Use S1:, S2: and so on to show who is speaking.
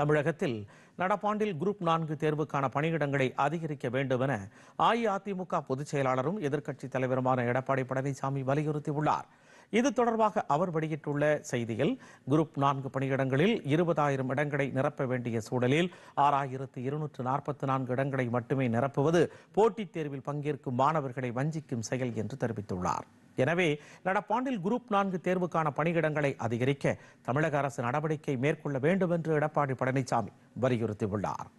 S1: தமிழகத்தில் நடப்பாண்டில் குரூப் நான்கு தேர்வுக்கான பணியிடங்களை அதிகரிக்க வேண்டும் என அஇஅதிமுக பொதுச் செயலாளரும் எதிர்க்கட்சித் தலைவருமான எடப்பாடி பழனிசாமி வலியுறுத்தியுள்ளார் இது தொடர்பாக அவர் வெளியிட்டுள்ள செய்தியில் குரூப் நான்கு பணியிடங்களில் இருபதாயிரம் இடங்களை நிரப்ப வேண்டிய சூழலில் ஆறாயிரத்து இருநூற்று நாற்பத்தி நான்கு இடங்களை மட்டுமே நிரப்புவது போட்டித் தேர்வில் பங்கேற்கும் மாணவர்களை வஞ்சிக்கும் செயல் என்று தெரிவித்துள்ளார் எனவே நடப்பாண்டில் குரூப் நான்கு தேர்வுக்கான பணியிடங்களை அதிகரிக்க தமிழக அரசு நடவடிக்கை மேற்கொள்ள வேண்டும் என்று எடப்பாடி பழனிசாமி வலியுறுத்தியுள்ளார்